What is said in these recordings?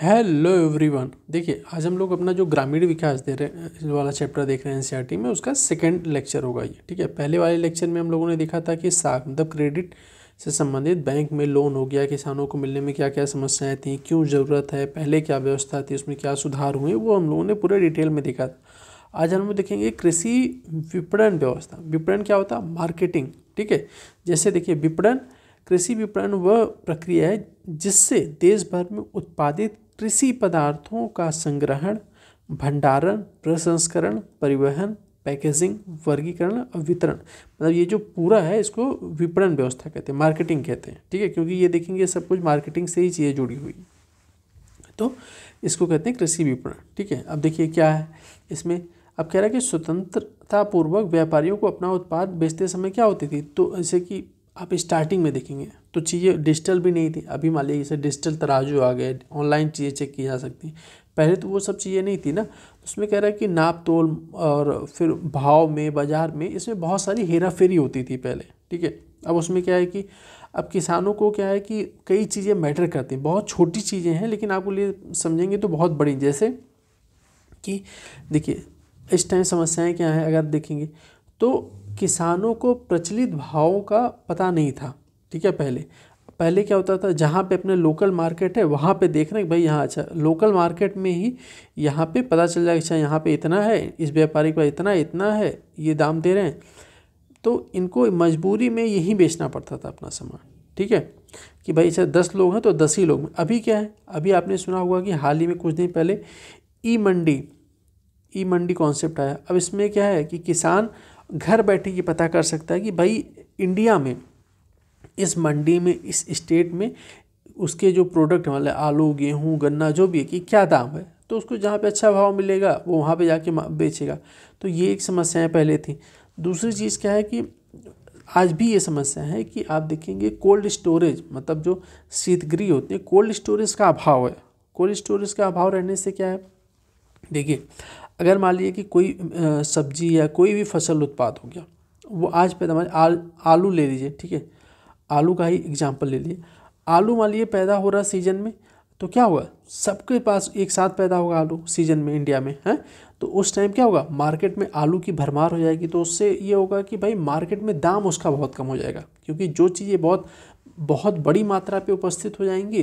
hello everyone देखिए आज हम लोग अपना जो ग्रामीण विकास दे रहे वाला चैप्टर देख रहे हैं एनसीईआरटी में उसका सेकंड लेक्चर होगा ये ठीक है पहले वाले लेक्चर में हम लोगों ने देखा था कि साख मतलब क्रेडिट से संबंधित बैंक में लोन हो गया किसानों को मिलने में क्या क्या समस्याएं थी क्यों ज़रूरत है पहले क्या व्यवस्था थी उसमें क्या सुधार हुए वो हम लोगों ने पूरे डिटेल में देखा था आज हम लोग देखेंगे कृषि विपणन व्यवस्था विपणन क्या होता मार्केटिंग ठीक है जैसे देखिए विपणन कृषि विपणन वह प्रक्रिया है जिससे देश भर में उत्पादित कृषि पदार्थों का संग्रहण भंडारण प्रसंस्करण परिवहन पैकेजिंग वर्गीकरण और वितरण मतलब ये जो पूरा है इसको विपणन व्यवस्था कहते हैं मार्केटिंग कहते हैं ठीक है क्योंकि ये देखेंगे सब कुछ मार्केटिंग से ही चीज़ें जुड़ी हुई तो इसको कहते हैं कृषि विपणन ठीक है अब देखिए क्या है इसमें अब कह रहा है कि स्वतंत्रतापूर्वक व्यापारियों को अपना उत्पाद बेचते समय क्या होती थी तो जैसे कि आप स्टार्टिंग में देखेंगे तो चीज़ें डिजिटल भी नहीं थी अभी मान लीजिए डिजिटल तराजू आ गए ऑनलाइन चीज़ें चेक की जा सकती पहले तो वो सब चीज़ें नहीं थी ना उसमें कह रहा है कि नाप तोल और फिर भाव में बाज़ार में इसमें बहुत सारी हेरा फेरी होती थी पहले ठीक है अब उसमें क्या है कि अब किसानों को क्या है कि कई चीज़ें मैटर करती हैं बहुत छोटी चीज़ें हैं लेकिन आपको लिए समझेंगे तो बहुत बड़ी जैसे कि देखिए इस टाइम समस्याएं क्या हैं अगर देखेंगे तो किसानों को प्रचलित भावों का पता नहीं था ठीक है पहले पहले क्या होता था जहाँ पे अपने लोकल मार्केट है वहाँ पे देखना कि भाई यहाँ अच्छा लोकल मार्केट में ही यहाँ पे पता चल जाएगा अच्छा यहाँ पे इतना है इस व्यापारी का इतना इतना है ये दाम दे रहे हैं तो इनको मजबूरी में यहीं बेचना पड़ता था अपना सामान ठीक है कि भाई अच्छा दस लोग हैं तो दस ही लोग अभी क्या है अभी आपने सुना होगा कि हाल ही में कुछ दिन पहले ई मंडी ई मंडी कॉन्सेप्ट आया अब इसमें क्या है कि किसान घर बैठे ये पता कर सकता है कि भाई इंडिया में इस मंडी में इस स्टेट में उसके जो प्रोडक्ट मतलब आलू गेहूँ गन्ना जो भी है कि क्या दाम है तो उसको जहाँ पे अच्छा भाव मिलेगा वो वहाँ पे जाके बेचेगा तो ये एक समस्याएँ पहले थी दूसरी चीज़ क्या है कि आज भी ये समस्या है कि आप देखेंगे कोल्ड स्टोरेज मतलब जो शीतगृह होते हैं कोल्ड स्टोरेज का अभाव है कोल्ड स्टोरेज का अभाव रहने से क्या है देखिए अगर मान लीजिए कि कोई सब्जी या कोई भी फसल उत्पाद हो गया वो आज पैदा आल, आलू ले लीजिए ठीक है आलू का ही एग्जाम्पल ले लिए आलू मान लिए पैदा हो रहा सीजन में तो क्या होगा सबके पास एक साथ पैदा होगा आलू सीजन में इंडिया में है तो उस टाइम क्या होगा मार्केट में आलू की भरमार हो जाएगी तो उससे ये होगा कि भाई मार्केट में दाम उसका बहुत कम हो जाएगा क्योंकि जो चीज़ें बहुत बहुत बड़ी मात्रा पे उपस्थित हो जाएंगी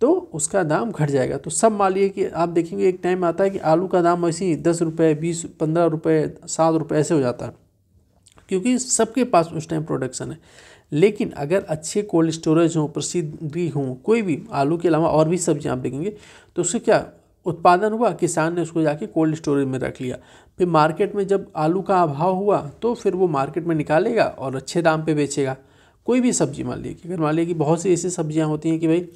तो उसका दाम घट जाएगा तो सब मान लिए कि आप देखेंगे एक टाइम आता है कि आलू का दाम वैसे ही दस रुपये बीस पंद्रह रुपये सात रुपये ऐसे हो जाता है क्योंकि सबके पास उस टाइम प्रोडक्शन है लेकिन अगर अच्छे कोल्ड स्टोरेज हों प्रसिद्धि हों कोई भी आलू के अलावा और भी सब्जियाँ आप देखेंगे तो उससे क्या उत्पादन हुआ किसान ने उसको जाके कोल्ड स्टोरेज में रख लिया फिर मार्केट में जब आलू का अभाव हुआ तो फिर वो मार्केट में निकालेगा और अच्छे दाम पे बेचेगा कोई भी सब्जी मान लीजिए अगर मान लीजिए कि बहुत सी ऐसी सब्जियां होती हैं कि भाई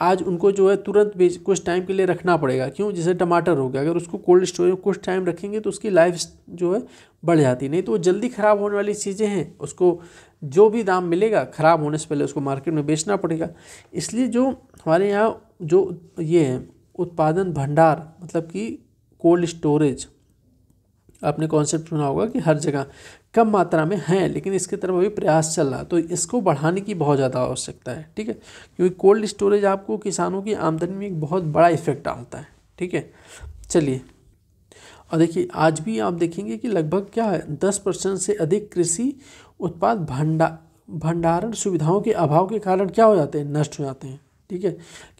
आज उनको जो है तुरंत बेच कुछ टाइम के लिए रखना पड़ेगा क्यों जैसे टमाटर हो गया अगर उसको कोल्ड स्टोरेज में कुछ टाइम रखेंगे तो उसकी लाइफ जो है बढ़ जाती नहीं तो वो जल्दी ख़राब होने वाली चीज़ें हैं उसको जो भी दाम मिलेगा ख़राब होने से पहले उसको मार्केट में बेचना पड़ेगा इसलिए जो हमारे यहाँ जो ये है उत्पादन भंडार मतलब कि कोल्ड स्टोरेज आपने कॉन्सेप्ट सुना होगा कि हर जगह कम मात्रा में हैं लेकिन इसके तरफ अभी प्रयास चल रहा है तो इसको बढ़ाने की बहुत ज़्यादा आवश्यकता है ठीक है क्योंकि कोल्ड स्टोरेज आपको किसानों की आमदनी में एक बहुत बड़ा इफेक्ट डालता है ठीक है चलिए और देखिए आज भी आप देखेंगे कि लगभग क्या है दस परसेंट से अधिक कृषि उत्पाद भंडा भंडारण सुविधाओं के अभाव के कारण क्या हो जाते हैं नष्ट हो जाते हैं ठीक है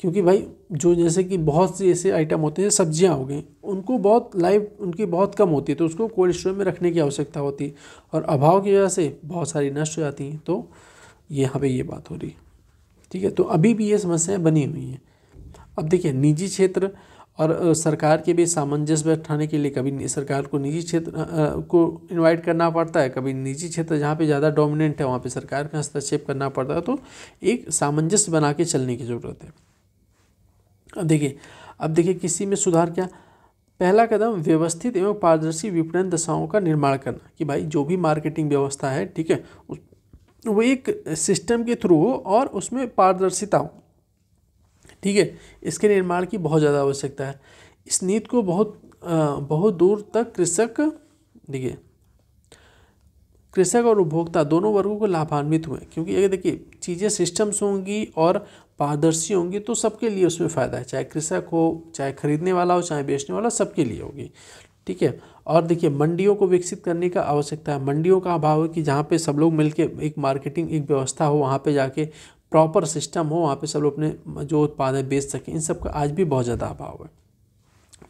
क्योंकि भाई जो जैसे कि बहुत से ऐसे आइटम होते हैं सब्जियां हो गई उनको बहुत लाइफ उनकी बहुत कम होती है तो उसको कोल्ड स्टोर में रखने की आवश्यकता होती है और अभाव की वजह से बहुत सारी नष्ट हो जाती हैं तो यहाँ पे ये बात हो रही है ठीक है तो अभी भी ये समस्याएँ बनी हुई हैं अब देखिए निजी क्षेत्र और सरकार के भी सामंजस्य बैठाने के लिए कभी सरकार को निजी क्षेत्र को इनवाइट करना पड़ता है कभी निजी क्षेत्र जहाँ पे ज़्यादा डोमिनेंट है वहाँ पे सरकार का हस्तक्षेप करना पड़ता है तो एक सामंजस्य बना के चलने की ज़रूरत है अब देखिए अब देखिए किसी में सुधार क्या पहला कदम व्यवस्थित एवं पारदर्शी विपणन दशाओं का निर्माण करना कि भाई जो भी मार्केटिंग व्यवस्था है ठीक है वो एक सिस्टम के थ्रू हो और उसमें पारदर्शिता हो ठीक है इसके निर्माण की बहुत ज़्यादा आवश्यकता है इस नीति को बहुत आ, बहुत दूर तक कृषक देखिए कृषक और उपभोक्ता दोनों वर्गों को लाभान्वित हुए क्योंकि ये देखिए चीज़ें सिस्टम्स होंगी और पारदर्शी होंगी तो सबके लिए उसमें फ़ायदा है चाहे कृषक हो चाहे खरीदने वाला हो चाहे बेचने वाला सबके लिए होगी ठीक है और देखिए मंडियों को विकसित करने का आवश्यकता है मंडियों का अभाव है कि जहाँ पे सब लोग मिलके एक मार्केटिंग एक व्यवस्था हो वहाँ पे जाके प्रॉपर सिस्टम हो वहाँ पे सब लोग अपने जो उत्पाद है बेच सकें इन सब का आज भी बहुत ज़्यादा अभाव है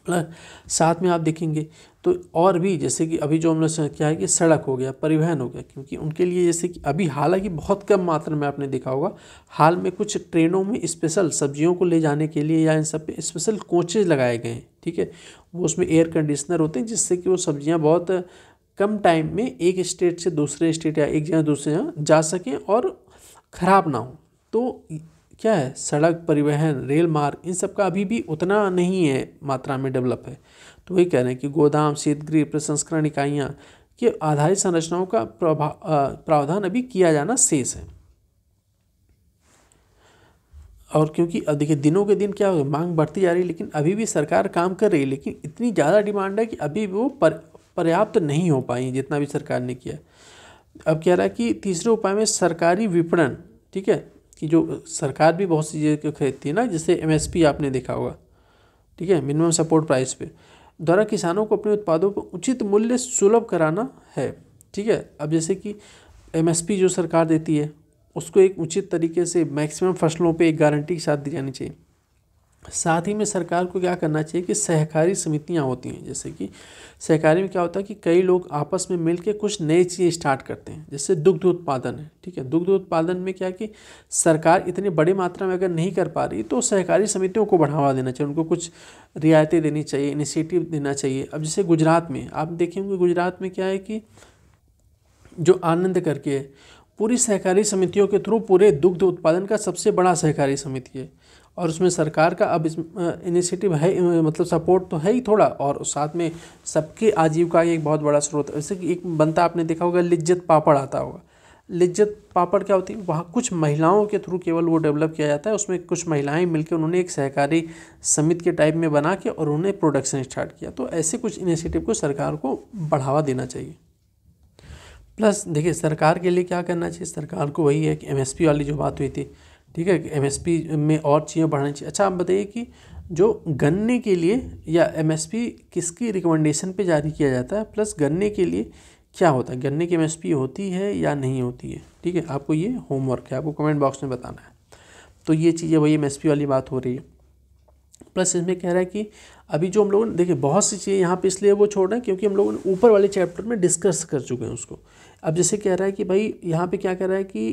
प्लस साथ में आप देखेंगे तो और भी जैसे कि अभी जो हमने क्या है कि सड़क हो गया परिवहन हो गया क्योंकि उनके लिए जैसे कि अभी हालांकि बहुत कम मात्रा में आपने देखा होगा हाल में कुछ ट्रेनों में स्पेशल सब्जियों को ले जाने के लिए या इन सब पे स्पेशल कोचेज लगाए गए हैं ठीक है वो उसमें एयर कंडीशनर होते हैं जिससे कि वो सब्जियाँ बहुत कम टाइम में एक स्टेट से दूसरे स्टेट या एक जगह दूसरे जगह जा सकें और ख़राब ना हो तो क्या है सड़क परिवहन रेल मार्ग इन सब का अभी भी उतना नहीं है मात्रा में डेवलप है तो वही कह रहे हैं कि गोदाम शीतगृह प्रसंस्करण इकाइयाँ के आधारित संरचनाओं का प्रावधान अभी किया जाना शेष है और क्योंकि अब देखिए दिनों के दिन क्या हो मांग बढ़ती जा रही है लेकिन अभी भी सरकार काम कर रही है लेकिन इतनी ज़्यादा डिमांड है कि अभी वो पर, पर्याप्त नहीं हो पाई जितना भी सरकार ने किया अब कह रहा है कि तीसरे उपाय में सरकारी विपणन ठीक है कि जो सरकार भी बहुत सी चीज़ें खरीदती है ना जैसे एमएसपी आपने देखा होगा ठीक है मिनिमम सपोर्ट प्राइस पे द्वारा किसानों को अपने उत्पादों पर उचित मूल्य सुलभ कराना है ठीक है अब जैसे कि एमएसपी जो सरकार देती है उसको एक उचित तरीके से मैक्सिमम फसलों पे एक गारंटी के साथ दी जानी चाहिए साथ ही में सरकार को क्या करना चाहिए कि सहकारी समितियाँ होती हैं जैसे कि सहकारी में क्या होता है कि कई लोग आपस में मिलकर कुछ नई चीज़ें स्टार्ट करते हैं जैसे दुग्ध उत्पादन है ठीक है दुग्ध उत्पादन में क्या कि सरकार इतनी बड़ी मात्रा में अगर नहीं कर पा रही तो सहकारी समितियों को बढ़ावा देना चाहिए उनको कुछ रियायतें देनी चाहिए इनिशिएटिव देना चाहिए अब जैसे गुजरात में आप देखेंगे गुजरात में क्या है कि जो आनंद करके पूरी सहकारी समितियों के थ्रू पूरे दुग्ध उत्पादन का सबसे बड़ा सहकारी समिति है और उसमें सरकार का अब इस इनिशिएटिव है मतलब सपोर्ट तो है ही थोड़ा और साथ में सबके आजीविका एक बहुत बड़ा स्रोत है जैसे कि एक बनता आपने देखा होगा लिज्जत पापड़ आता होगा लिज्जत पापड़ क्या होती है वहाँ कुछ महिलाओं के थ्रू केवल वो डेवलप किया जाता है उसमें कुछ महिलाएं मिलकर उन्होंने एक सहकारी समिति के टाइप में बना के और उन्होंने प्रोडक्शन स्टार्ट किया तो ऐसे कुछ इनिशिएटिव को सरकार को बढ़ावा देना चाहिए प्लस देखिए सरकार के लिए क्या करना चाहिए सरकार को वही है कि एम वाली जो बात हुई थी ठीक है एमएसपी में और चीज़ें बढ़ानी चाहिए अच्छा आप बताइए कि जो गन्ने के लिए या एमएसपी किसकी रिकमेंडेशन पे जारी किया जाता है प्लस गन्ने के लिए क्या होता है गन्ने की एमएसपी होती है या नहीं होती है ठीक है आपको ये होमवर्क है आपको कमेंट बॉक्स में बताना है तो ये चीज़ें वही एम वाली बात हो रही है प्लस इसमें कह रहा है कि अभी जो हम लोगों ने देखिए बहुत सी चीज़ें यहाँ पे इसलिए वो छोड़ रहे हैं क्योंकि हम ने ऊपर वाले चैप्टर में डिस्कस कर चुके हैं उसको अब जैसे कह रहा है कि भाई यहाँ पे क्या कह रहा है कि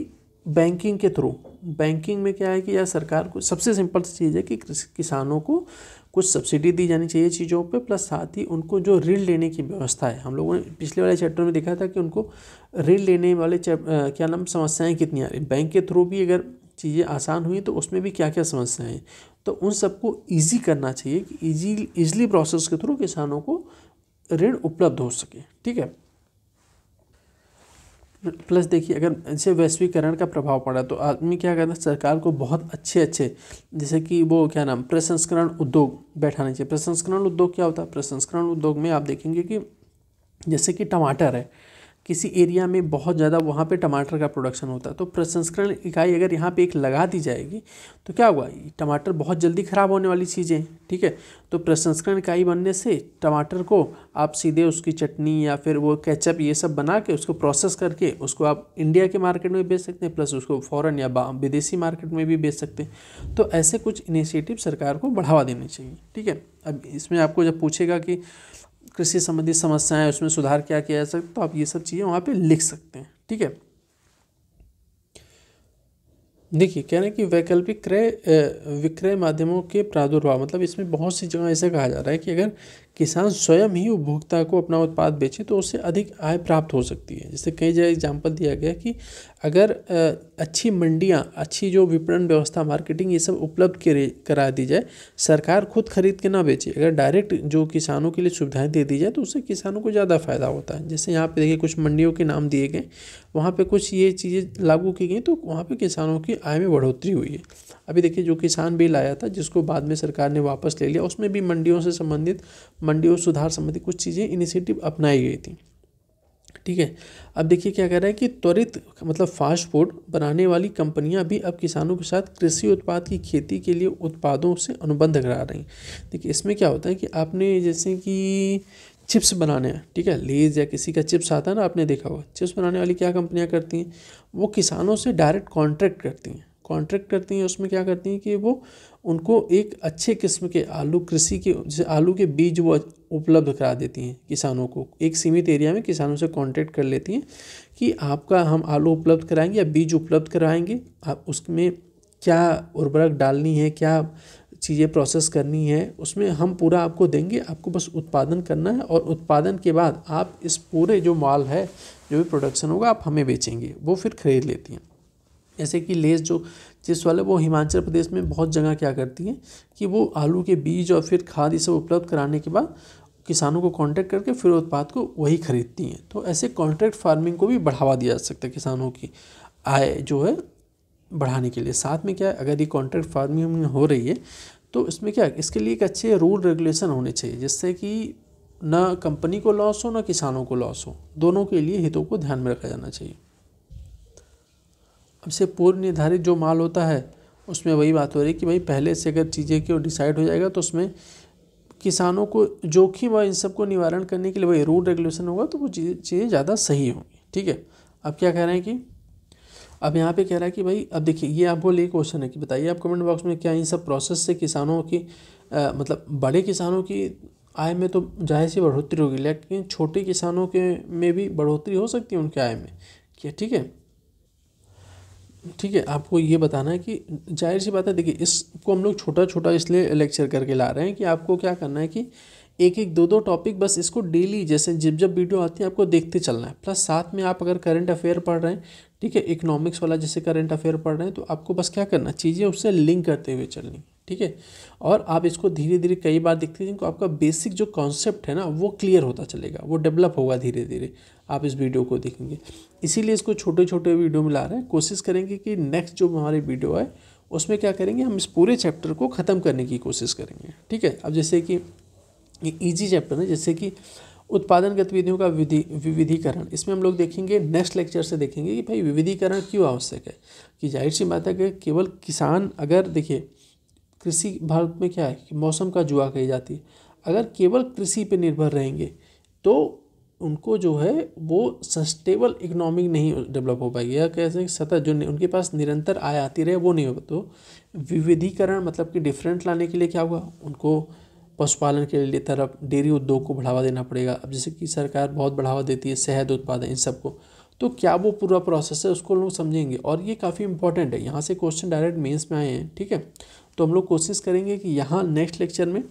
बैंकिंग के थ्रू बैंकिंग में क्या है कि यह सरकार को सबसे सिंपल सी चीज़ है कि किसानों को कुछ सब्सिडी दी जानी चाहिए चीज़ों पे प्लस साथ ही उनको जो ऋण लेने की व्यवस्था है हम लोगों ने पिछले वाले चैप्टर में देखा था कि उनको ऋण लेने वाले आ, क्या नाम समस्याएं कितनी आ रही बैंक के थ्रू भी अगर चीज़ें आसान हुई तो उसमें भी क्या क्या समस्याएं हैं तो उन सबको ईजी करना चाहिए कि ईजी ईजली प्रोसेस के थ्रू किसानों को ऋण उपलब्ध हो सके ठीक है प्लस देखिए अगर इनसे वैश्वीकरण का प्रभाव पड़ा तो आदमी क्या करना सरकार को बहुत अच्छे अच्छे जैसे कि वो क्या नाम प्रसंस्करण उद्योग बैठाना चाहिए प्रसंस्करण उद्योग क्या होता है प्रसंस्करण उद्योग में आप देखेंगे कि जैसे कि टमाटर है किसी एरिया में बहुत ज़्यादा वहाँ पे टमाटर का प्रोडक्शन होता है तो प्रसंस्करण इकाई अगर यहाँ पे एक लगा दी जाएगी तो क्या हुआ टमाटर बहुत जल्दी ख़राब होने वाली चीज़ें ठीक है तो प्रसंस्करण इकाई बनने से टमाटर को आप सीधे उसकी चटनी या फिर वो कैचअप ये सब बना के उसको प्रोसेस करके उसको आप इंडिया के मार्केट में बेच सकते हैं प्लस उसको फ़ौरन या विदेशी मार्केट में भी बेच सकते हैं तो ऐसे कुछ इनिशिएटिव सरकार को बढ़ावा देने चाहिए ठीक है अब इसमें आपको जब पूछेगा कि कृषि संबंधी समस्याएं उसमें सुधार क्या किया जा सकता तो आप ये सब चीज़ें वहाँ पे लिख सकते हैं ठीक है देखिए कह रहे हैं कि वैकल्पिक क्रय विक्रय माध्यमों के प्रादुर्भाव मतलब इसमें बहुत सी जगह ऐसे कहा जा रहा है कि अगर किसान स्वयं ही उपभोक्ता को अपना उत्पाद बेचे तो उससे अधिक आय प्राप्त हो सकती है जैसे कई जगह एग्जाम्पल दिया गया कि अगर अच्छी मंडियाँ अच्छी जो विपणन व्यवस्था मार्केटिंग ये सब उपलब्ध करा दी जाए सरकार खुद खरीद के ना बेचे अगर डायरेक्ट जो किसानों के लिए सुविधाएं दे दी जाए तो उससे किसानों को ज़्यादा फायदा होता है जैसे यहाँ पे देखिए कुछ मंडियों के नाम दिए गए वहाँ पर कुछ ये चीज़ें लागू की गई तो वहाँ पर किसानों की आय में बढ़ोतरी हुई है अभी देखिए जो किसान बिल आया था जिसको बाद में सरकार ने वापस ले लिया उसमें भी मंडियों से संबंधित मंडी और सुधार संबंधी कुछ चीज़ें इनिशिएटिव अपनाई गई थी ठीक है अब देखिए क्या कह रहा है कि त्वरित मतलब फास्ट फूड बनाने वाली कंपनियां भी अब किसानों के साथ कृषि उत्पाद की खेती के लिए उत्पादों से अनुबंध करा रही देखिए इसमें क्या होता है कि आपने जैसे कि चिप्स बनाने हैं ठीक है लेज या किसी का चिप्स आता है ना आपने देखा होगा चिप्स बनाने वाली क्या कंपनियाँ करती हैं वो किसानों से डायरेक्ट कॉन्ट्रैक्ट करती हैं कॉन्ट्रैक्ट करती हैं उसमें क्या करती हैं कि वो उनको एक अच्छे किस्म के आलू कृषि के जैसे आलू के बीज वो उपलब्ध करा देती हैं किसानों को एक सीमित एरिया में किसानों से कॉन्ट्रैक्ट कर लेती हैं कि आपका हम आलू उपलब्ध कराएंगे या बीज उपलब्ध कराएंगे आप उसमें क्या उर्वरक डालनी है क्या चीज़ें प्रोसेस करनी है उसमें हम पूरा आपको देंगे आपको बस उत्पादन करना है और उत्पादन के बाद आप इस पूरे जो माल है जो भी प्रोडक्शन होगा आप हमें बेचेंगे वो फिर खरीद लेती हैं जैसे कि लेस जो जिस वाले वो हिमाचल प्रदेश में बहुत जगह क्या करती हैं कि वो आलू के बीज और फिर खाद ये सब उपलब्ध कराने के बाद किसानों को कांटेक्ट करके फिर उत्पाद को वही खरीदती हैं तो ऐसे कॉन्ट्रैक्ट फार्मिंग को भी बढ़ावा दिया जा सकता है किसानों की आय जो है बढ़ाने के लिए साथ में क्या है अगर ये कॉन्ट्रैक्ट फार्मिंग हो रही है तो इसमें क्या इसके लिए एक अच्छे रूल रेगुलेशन होने चाहिए जिससे कि ना कंपनी को लॉस हो ना किसानों को लॉस हो दोनों के लिए हितों को ध्यान में रखा जाना चाहिए हमसे पूर्व निर्धारित जो माल होता है उसमें वही बात हो रही है कि भाई पहले से अगर चीज़ें क्यों डिसाइड हो जाएगा तो उसमें किसानों को जोखिम और इन सब को निवारण करने के लिए वही रूल रेगुलेशन होगा तो वो चीज़ें ज़्यादा सही होंगी ठीक है अब क्या कह रहे हैं कि अब यहाँ पे कह रहा है कि भाई अब देखिए ये आपको लिए क्वेश्चन है कि बताइए आप कमेंट बॉक्स में क्या इन सब प्रोसेस से किसानों की आ, मतलब बड़े किसानों की आय में तो जाहिर सी बढ़ोतरी होगी लेकिन छोटे किसानों के में भी बढ़ोतरी हो सकती है उनके आय में क्या ठीक है ठीक है आपको ये बताना है कि जाहिर सी बात है देखिए इसको हम लोग छोटा छोटा इसलिए लेक्चर करके ला रहे हैं कि आपको क्या करना है कि एक एक दो दो टॉपिक बस इसको डेली जैसे जब जब वीडियो आती है आपको देखते चलना है प्लस साथ में आप अगर करंट अफेयर पढ़ रहे हैं ठीक है इकोनॉमिक्स वाला जैसे करंट अफेयर पढ़ रहे हैं तो आपको बस क्या करना चीज़ें उससे लिंक करते हुए चलनी ठीक है और आप इसको धीरे धीरे कई बार देखते हैं जिनको आपका बेसिक जो कॉन्सेप्ट है ना वो क्लियर होता चलेगा वो डेवलप होगा धीरे धीरे आप इस वीडियो को देखेंगे इसीलिए इसको छोटे छोटे वीडियो में ला रहे हैं कोशिश करेंगे कि नेक्स्ट जो हमारी वीडियो है उसमें क्या करेंगे हम इस पूरे चैप्टर को ख़त्म करने की कोशिश करेंगे ठीक है अब जैसे कि ये ईजी चैप्टर है जैसे कि उत्पादन गतिविधियों का विधि विविधीकरण इसमें हम लोग देखेंगे नेक्स्ट लेक्चर से देखेंगे कि भाई विविधीकरण क्यों आवश्यक है कि जाहिर सी बात है कि केवल किसान अगर देखिए कृषि भारत में क्या है कि मौसम का जुआ कही जाती है अगर केवल कृषि पर निर्भर रहेंगे तो उनको जो है वो सस्टेबल इकोनॉमिक नहीं डेवलप हो पाएगी या कह सकते सतह जो उनके पास निरंतर आय आती रहे वो नहीं होगा तो विविधीकरण मतलब कि डिफरेंट लाने के लिए क्या हुआ उनको पशुपालन के लिए तरफ डेयरी उद्योग को बढ़ावा देना पड़ेगा अब जैसे कि सरकार बहुत बढ़ावा देती है शहद उत्पादन इन सबको तो क्या वो पूरा प्रोसेस है उसको लोग समझेंगे और ये काफ़ी इंपॉर्टेंट है यहाँ से क्वेश्चन डायरेक्ट मेंस में आए हैं ठीक है तो हम लोग कोशिश करेंगे कि यहाँ नेक्स्ट लेक्चर में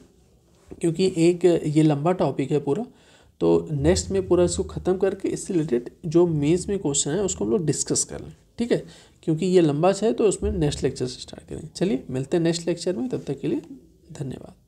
क्योंकि एक ये लंबा टॉपिक है पूरा तो नेक्स्ट में पूरा इसको ख़त्म करके इससे रिलेटेड जो मेंस में क्वेश्चन है उसको हम लोग डिस्कस कर लें ठीक है क्योंकि ये लंबा है तो उसमें नेक्स्ट लेक्चर से स्टार्ट करेंगे चलिए मिलते हैं नेक्स्ट लेक्चर में तब तक के लिए धन्यवाद